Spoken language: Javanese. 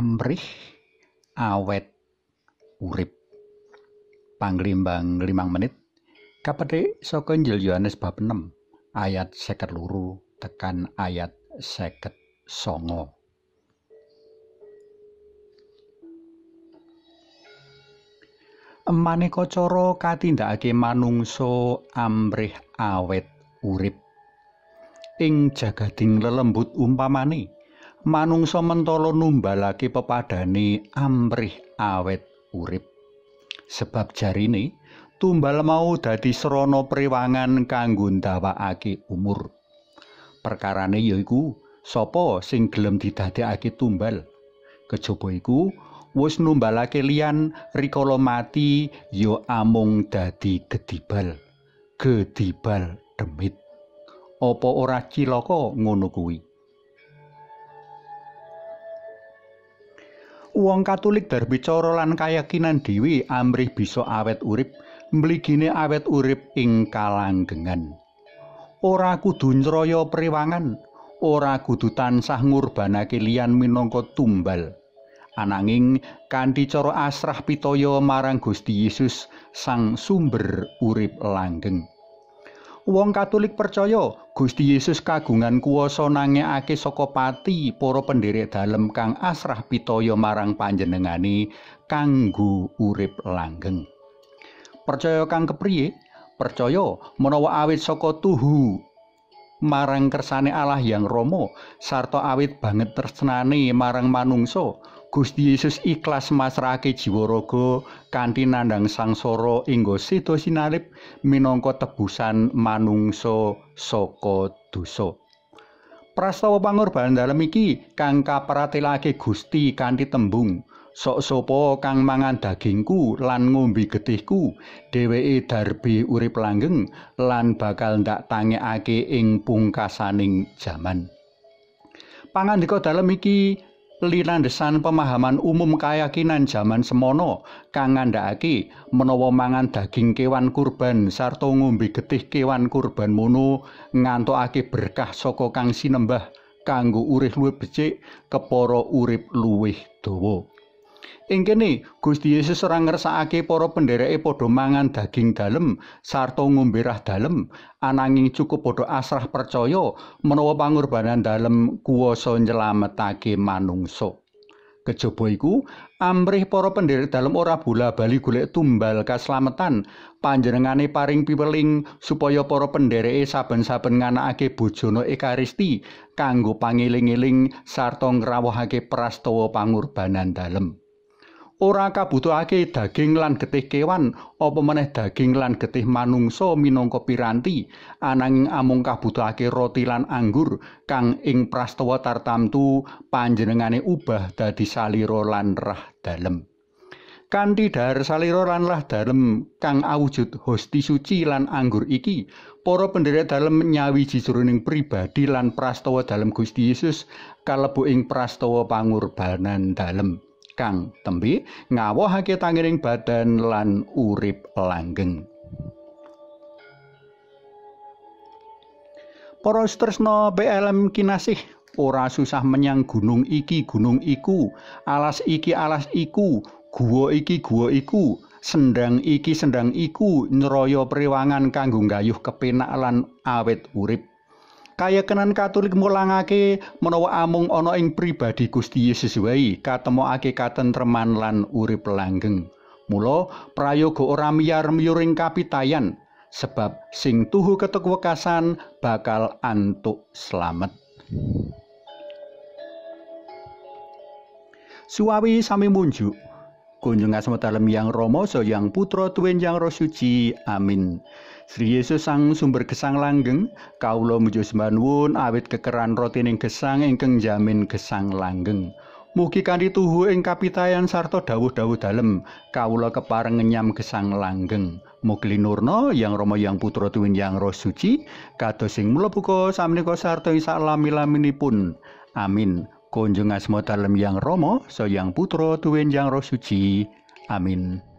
amrih awet urip panglimbang limang menit kapedhe saka Injil Yohanes bab 6 ayat seket luru tekan ayat seket songo maneka cara katindakake manungsa amrih awet urip ing jagading lelembut umpamani manungsa mentala numbalake pepadane amrih awet urip sebab jarine tumbal mau dadi serana priwangan kanggo ndawakake umur perkarane yaiku sapa sing gelem didadekake tumbal kejaba iku wis numbalake liyan rikala mati ya amung dadi gedibal gedibal demit apa ora cilaka ngono kuwi wong Katolik darbicara lan kayakinan dhewe amrih bisa awet urip mligine awet urip ing kalanggengan. Ora kudu nyroya priwangan, ora kudu tansah ngurbanake liyan minangka tumbal. Ananging kanthi cara asrah pitoyo marang Gusti Yesus sang sumber urip langgeng. Wong Katolik percaya Gusti Yesus kagungan kuwasa nangekake saka pati para pendhirik dalem kang asrah pitaya marang panjenengani kanggo urip langgeng. Percaya kang kepriye? Percaya menawa awit saka tuhu marang kersane Allah yang Romo sarta awit banget tresnane marang manungsa. Gusti Yesus ikhlas masrahake jiwa raga kanthi nandhang sangsara inggo sida sinalip minangka tebusan manungsa saka dosa. Prastawa pangorbanan dalem iki kang kaparatelake Gusti kanthi tembung sok sapa kang mangan dagingku lan ngombe getihku dheweke darbi urip langgeng lan bakal ndak tangekake ing pungkasaning jaman. Pangandika dalem iki linandesan pemahaman umum kayakinan jaman semono kang ngandhakake menawa mangan daging kewan kurban sarta ngombe getih kewan kurban mono ngantukake berkah saka kang sinembah kanggo urip luwih becik kepara urip luwih dawa. Ing Gusti Yesus ora ngersakake para pendhereke padha mangan daging dalem sarta ngombe rah dalem ananging cukup padha asrah percaya menawa pangorbanan dalem kuwasa nyelametake manungsa. Kejaba iku amrih para pendherek dalem ora bola-bali golek tumbal kaslametan panjenengane paring piweling supaya para pendhereke saben-saben nganakake bojono ekaristi kanggo pangeling-eling sarta ngrawuhake prastawa pangorbanan dalem. ora kabutuhake daging lan getih kewan apa meneh daging lan getih manungsa minangka piranti ananging amung kabutuhake roti lan anggur kang ing prastawa tartamtu panjenengane ubah dadi salira lan rah dalem kanthi dahar salira lan rah dalem kang awujud hosti suci lan anggur iki para pendere dalem nyawiji jroning pribadi lan prastawa dalem Gusti Yesus kalebu ing prastawa pangurbanan dalem. kang tembe ngawohake tangering badan lan urip langgeng. Para tresna PLM kinasih ora susah menyang gunung iki gunung iku, alas iki alas iku, guwa iki guwa iku, sendang iki sendang iku nyroya periwangan kanggo gayuh kepenak lan awet urip. kayekenan Katolik mulangake menawa amung ana ing pribadi Gusti Yesus wae katemokake katentreman lan urip langgeng. Mula prayoga ora miyar miyuring kapitayan sebab sing tuhu ketekwekasan bakal antuk slamet. Suwawi sami munjuk kunjung asma dalem yang Romo so yang putra tuwin yang roh suci amin Sri Yesus sang sumber gesang langgeng kaulo mujo sembanwun awit kekeran roti ning gesang ingkang jamin gesang langgeng Mugi kanthi tuhu ing kapitayan sarta dawuh-dawuh dalem kawula kepareng ngenyam gesang langgeng mugi linurna yang Rama yang putra tuwin yang roh suci kados sing mlebu ka sarta isa lami-laminipun amin Kunjungan semua talem yang so yang Putro tuwin yang Roh Suci. Amin.